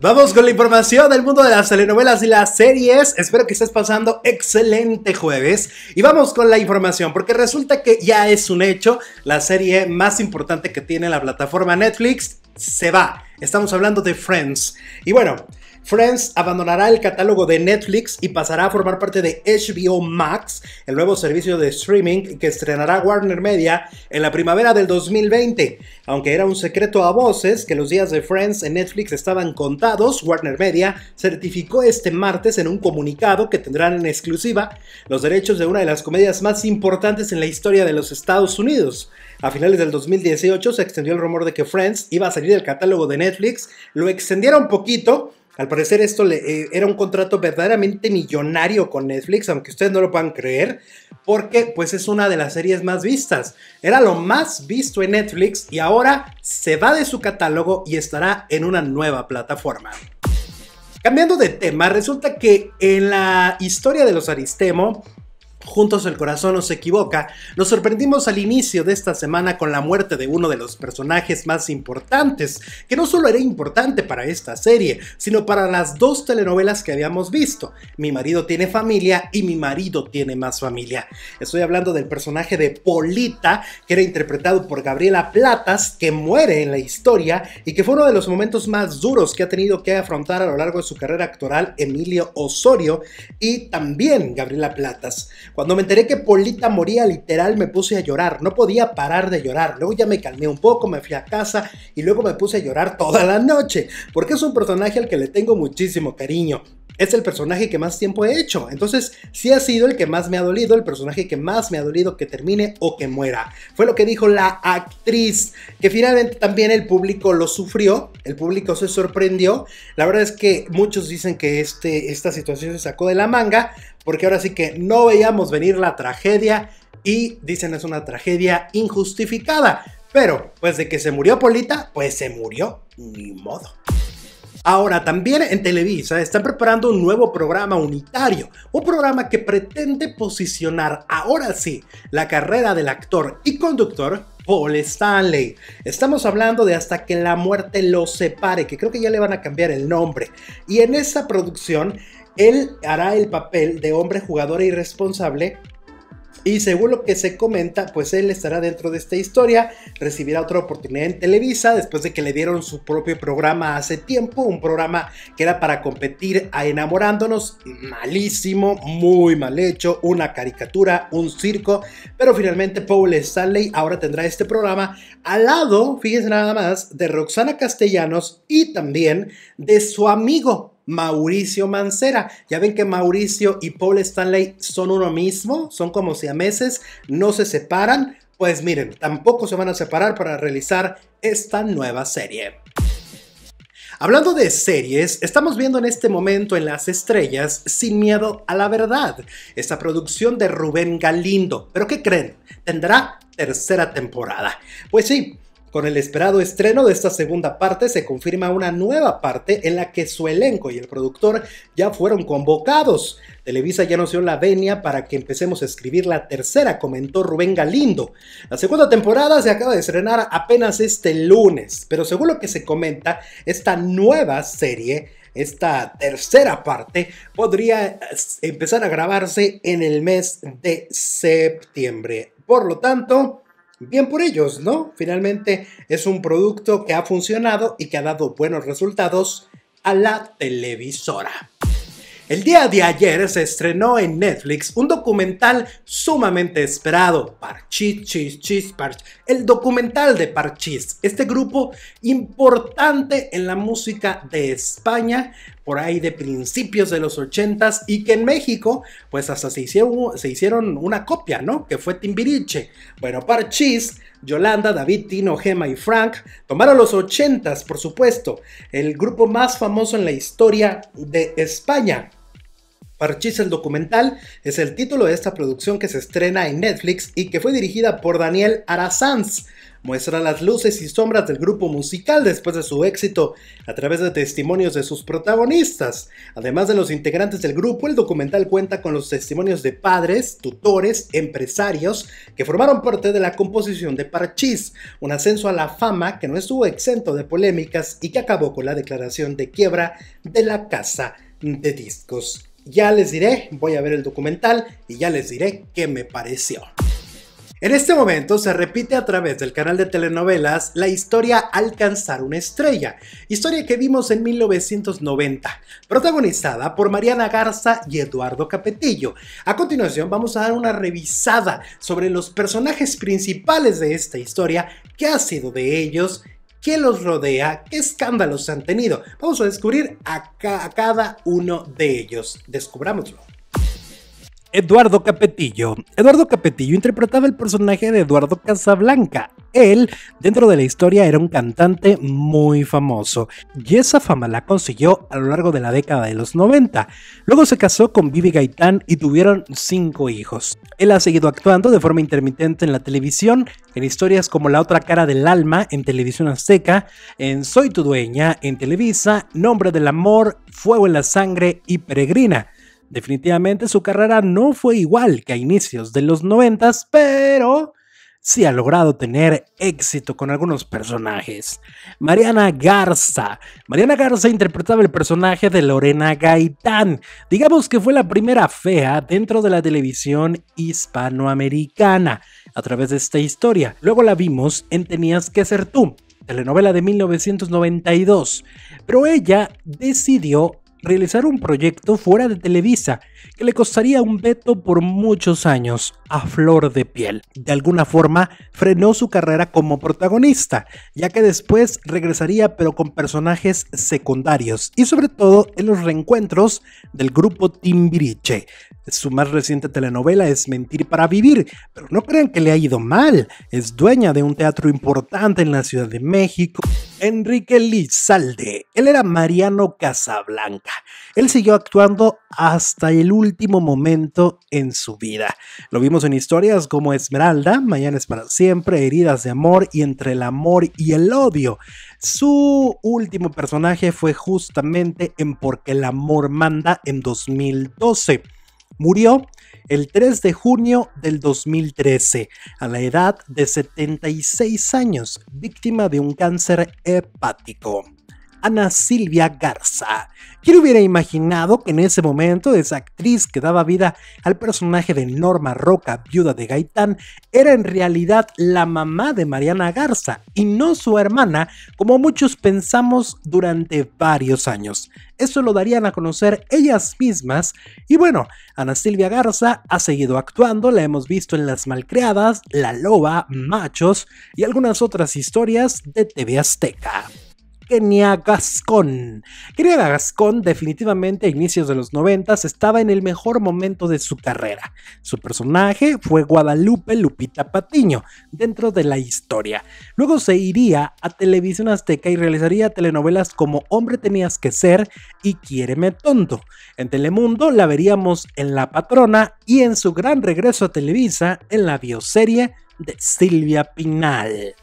Vamos con la información del mundo de las telenovelas y las series. Espero que estés pasando excelente jueves. Y vamos con la información, porque resulta que ya es un hecho, la serie más importante que tiene la plataforma Netflix se va. Estamos hablando de Friends. Y bueno, Friends abandonará el catálogo de Netflix y pasará a formar parte de HBO Max, el nuevo servicio de streaming que estrenará Warner Media en la primavera del 2020. Aunque era un secreto a voces que los días de Friends en Netflix estaban contados, Warner Media certificó este martes en un comunicado que tendrán en exclusiva los derechos de una de las comedias más importantes en la historia de los Estados Unidos. A finales del 2018 se extendió el rumor de que Friends iba a salir del catálogo de Netflix, lo extendieron poquito, al parecer esto eh, era un contrato verdaderamente millonario con Netflix, aunque ustedes no lo puedan creer, porque pues es una de las series más vistas. Era lo más visto en Netflix y ahora se va de su catálogo y estará en una nueva plataforma. Cambiando de tema, resulta que en la historia de los Aristemo, Juntos el corazón se equivoca, nos sorprendimos al inicio de esta semana con la muerte de uno de los personajes más importantes, que no solo era importante para esta serie, sino para las dos telenovelas que habíamos visto, Mi marido tiene familia y Mi marido tiene más familia. Estoy hablando del personaje de Polita, que era interpretado por Gabriela Platas, que muere en la historia y que fue uno de los momentos más duros que ha tenido que afrontar a lo largo de su carrera actoral Emilio Osorio y también Gabriela Platas. Cuando me enteré que Polita moría, literal me puse a llorar. No podía parar de llorar. Luego ya me calmé un poco, me fui a casa y luego me puse a llorar toda la noche. Porque es un personaje al que le tengo muchísimo cariño es el personaje que más tiempo he hecho. Entonces, sí ha sido el que más me ha dolido, el personaje que más me ha dolido que termine o que muera. Fue lo que dijo la actriz, que finalmente también el público lo sufrió, el público se sorprendió. La verdad es que muchos dicen que este, esta situación se sacó de la manga, porque ahora sí que no veíamos venir la tragedia y dicen es una tragedia injustificada. Pero, pues de que se murió Polita, pues se murió, ni modo. Ahora, también en Televisa están preparando un nuevo programa unitario, un programa que pretende posicionar ahora sí la carrera del actor y conductor Paul Stanley. Estamos hablando de Hasta que la muerte lo separe, que creo que ya le van a cambiar el nombre. Y en esa producción, él hará el papel de hombre jugador e irresponsable y según lo que se comenta, pues él estará dentro de esta historia, recibirá otra oportunidad en Televisa después de que le dieron su propio programa hace tiempo, un programa que era para competir a Enamorándonos, malísimo, muy mal hecho, una caricatura, un circo, pero finalmente Paul Stanley ahora tendrá este programa al lado, fíjense nada más, de Roxana Castellanos y también de su amigo Mauricio Mancera. Ya ven que Mauricio y Paul Stanley son uno mismo, son como si a meses no se separan. Pues miren, tampoco se van a separar para realizar esta nueva serie. Hablando de series, estamos viendo en este momento en las estrellas Sin Miedo a la Verdad, esta producción de Rubén Galindo. Pero ¿qué creen? Tendrá tercera temporada. Pues sí, con el esperado estreno de esta segunda parte se confirma una nueva parte en la que su elenco y el productor ya fueron convocados. Televisa ya nos dio la venia para que empecemos a escribir la tercera, comentó Rubén Galindo. La segunda temporada se acaba de estrenar apenas este lunes, pero según lo que se comenta, esta nueva serie esta tercera parte podría eh, empezar a grabarse en el mes de septiembre. Por lo tanto, bien por ellos, ¿no? Finalmente es un producto que ha funcionado y que ha dado buenos resultados a la televisora. El día de ayer se estrenó en Netflix un documental sumamente esperado, Parchis, Chis, Chis, el documental de Parchis, este grupo importante en la música de España, por ahí de principios de los 80s y que en México pues hasta se hicieron, una copia, ¿no? Que fue Timbiriche. Bueno, Parchis, Yolanda, David, Tino, Gema y Frank tomaron los 80s, por supuesto, el grupo más famoso en la historia de España. Parchís el documental es el título de esta producción que se estrena en Netflix y que fue dirigida por Daniel Arasanz. Muestra las luces y sombras del grupo musical después de su éxito a través de testimonios de sus protagonistas. Además de los integrantes del grupo, el documental cuenta con los testimonios de padres, tutores, empresarios que formaron parte de la composición de Parchis, un ascenso a la fama que no estuvo exento de polémicas y que acabó con la declaración de quiebra de la casa de discos. Ya les diré, voy a ver el documental y ya les diré qué me pareció. En este momento se repite a través del canal de telenovelas la historia Alcanzar una estrella, historia que vimos en 1990, protagonizada por Mariana Garza y Eduardo Capetillo. A continuación vamos a dar una revisada sobre los personajes principales de esta historia, qué ha sido de ellos qué los rodea, qué escándalos han tenido. Vamos a descubrir a, a cada uno de ellos. Descubrámoslo. Eduardo Capetillo. Eduardo Capetillo interpretaba el personaje de Eduardo Casablanca, él, dentro de la historia, era un cantante muy famoso y esa fama la consiguió a lo largo de la década de los 90. Luego se casó con Vivi Gaitán y tuvieron cinco hijos. Él ha seguido actuando de forma intermitente en la televisión, en historias como La otra cara del alma en Televisión Azteca, en Soy tu dueña en Televisa, Nombre del amor, Fuego en la sangre y Peregrina. Definitivamente su carrera no fue igual que a inicios de los 90, pero sí ha logrado tener éxito con algunos personajes. Mariana Garza. Mariana Garza interpretaba el personaje de Lorena Gaitán. Digamos que fue la primera fea dentro de la televisión hispanoamericana a través de esta historia. Luego la vimos en Tenías que ser tú, telenovela de 1992. Pero ella decidió realizar un proyecto fuera de Televisa que le costaría un veto por muchos años a flor de piel. De alguna forma frenó su carrera como protagonista, ya que después regresaría pero con personajes secundarios y sobre todo en los reencuentros del grupo Timbiriche. Su más reciente telenovela es Mentir para Vivir, pero no crean que le ha ido mal. Es dueña de un teatro importante en la Ciudad de México. Enrique Lizalde, él era Mariano Casablanca. Él siguió actuando hasta el último momento en su vida. Lo vimos en historias como Esmeralda, Mañana es para siempre, Heridas de Amor y Entre el Amor y el Odio. Su último personaje fue justamente en Porque el Amor Manda en 2012. Murió el 3 de junio del 2013, a la edad de 76 años, víctima de un cáncer hepático. Ana Silvia Garza. ¿Quién hubiera imaginado que en ese momento esa actriz que daba vida al personaje de Norma Roca, viuda de Gaitán, era en realidad la mamá de Mariana Garza y no su hermana, como muchos pensamos durante varios años? Eso lo darían a conocer ellas mismas. Y bueno, Ana Silvia Garza ha seguido actuando, la hemos visto en Las Malcriadas, La Loba, Machos y algunas otras historias de TV Azteca. Kenia Gascón. Kenia Gascón definitivamente a inicios de los 90 estaba en el mejor momento de su carrera. Su personaje fue Guadalupe Lupita Patiño dentro de la historia. Luego se iría a Televisión Azteca y realizaría telenovelas como Hombre tenías que ser y Quiéreme tonto. En Telemundo la veríamos en La Patrona y en su gran regreso a Televisa en la bioserie de Silvia Pinal.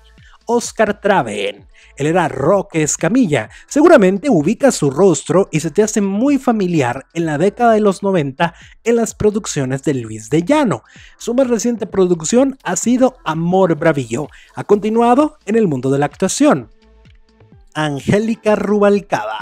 Oscar Traven. Él era Roque Escamilla. Seguramente ubica su rostro y se te hace muy familiar en la década de los 90 en las producciones de Luis de Llano. Su más reciente producción ha sido Amor Bravillo. Ha continuado en el mundo de la actuación. Angélica Rubalcaba.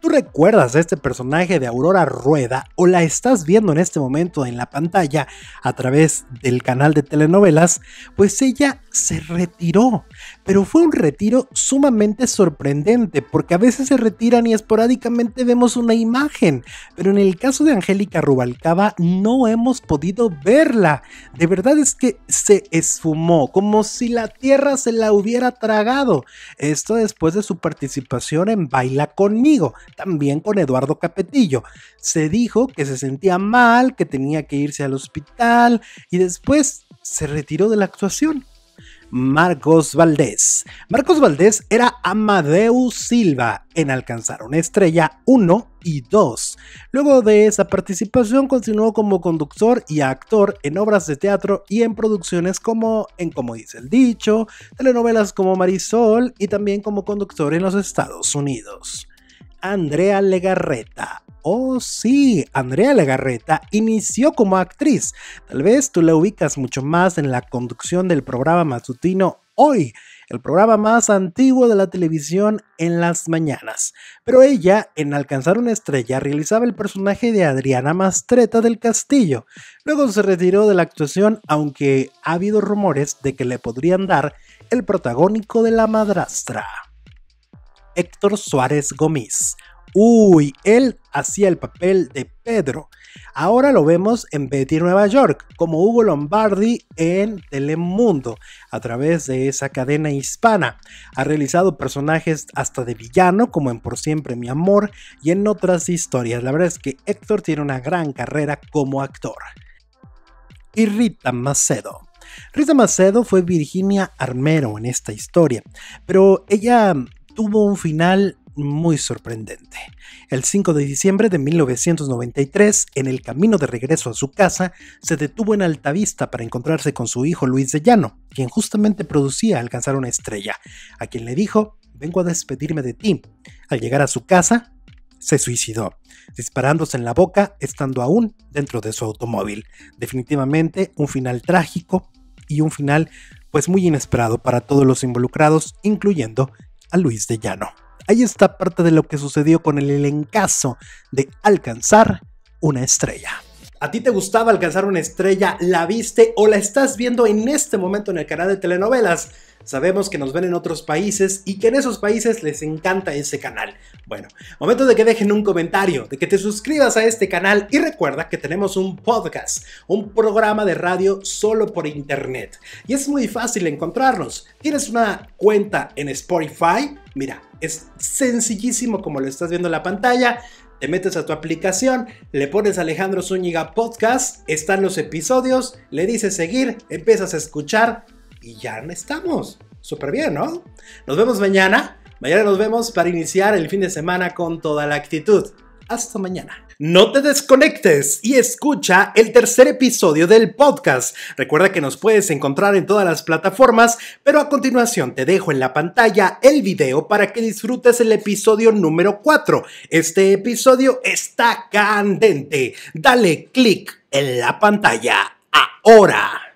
¿Tú recuerdas a este personaje de Aurora Rueda o la estás viendo en este momento en la pantalla a través del canal de telenovelas? Pues ella se retiró pero fue un retiro sumamente sorprendente, porque a veces se retiran y esporádicamente vemos una imagen, pero en el caso de Angélica Rubalcaba no hemos podido verla. De verdad es que se esfumó, como si la tierra se la hubiera tragado. Esto después de su participación en Baila conmigo, también con Eduardo Capetillo. Se dijo que se sentía mal, que tenía que irse al hospital y después se retiró de la actuación. Marcos Valdés. Marcos Valdés era Amadeus Silva en alcanzar una estrella 1 y 2. Luego de esa participación continuó como conductor y actor en obras de teatro y en producciones como en Como dice el dicho, telenovelas como Marisol y también como conductor en los Estados Unidos. Andrea Legarreta Oh, sí, Andrea Legarreta inició como actriz. Tal vez tú la ubicas mucho más en la conducción del programa matutino Hoy, el programa más antiguo de la televisión en las mañanas. Pero ella, en Alcanzar una estrella, realizaba el personaje de Adriana Mastreta del Castillo. Luego se retiró de la actuación, aunque ha habido rumores de que le podrían dar el protagónico de la madrastra. Héctor Suárez Gómez Uy, él hacía el papel de Pedro. Ahora lo vemos en Betty Nueva York, como Hugo Lombardi en Telemundo, a través de esa cadena hispana. Ha realizado personajes hasta de villano, como en Por Siempre Mi Amor, y en otras historias. La verdad es que Héctor tiene una gran carrera como actor. Y Rita Macedo. Rita Macedo fue Virginia Armero en esta historia, pero ella tuvo un final muy sorprendente. El 5 de diciembre de 1993, en el camino de regreso a su casa, se detuvo en Altavista para encontrarse con su hijo Luis de Llano, quien justamente producía Alcanzar una estrella, a quien le dijo, vengo a despedirme de ti. Al llegar a su casa, se suicidó, disparándose en la boca estando aún dentro de su automóvil. Definitivamente un final trágico y un final pues muy inesperado para todos los involucrados, incluyendo a Luis de Llano. Ahí está parte de lo que sucedió con el elencazo de alcanzar una estrella. ¿A ti te gustaba alcanzar una estrella? ¿La viste o la estás viendo en este momento en el canal de telenovelas? Sabemos que nos ven en otros países y que en esos países les encanta ese canal. Bueno, momento de que dejen un comentario, de que te suscribas a este canal y recuerda que tenemos un podcast, un programa de radio solo por internet. Y es muy fácil encontrarnos. Tienes una cuenta en Spotify, mira es sencillísimo como lo estás viendo en la pantalla. Te metes a tu aplicación, le pones Alejandro Zúñiga Podcast, están los episodios, le dices seguir, empiezas a escuchar y ya estamos. Súper bien, ¿no? Nos vemos mañana. Mañana nos vemos para iniciar el fin de semana con toda la actitud. Hasta mañana. No te desconectes y escucha el tercer episodio del podcast. Recuerda que nos puedes encontrar en todas las plataformas, pero a continuación te dejo en la pantalla el video para que disfrutes el episodio número 4. Este episodio está candente. Dale clic en la pantalla ahora.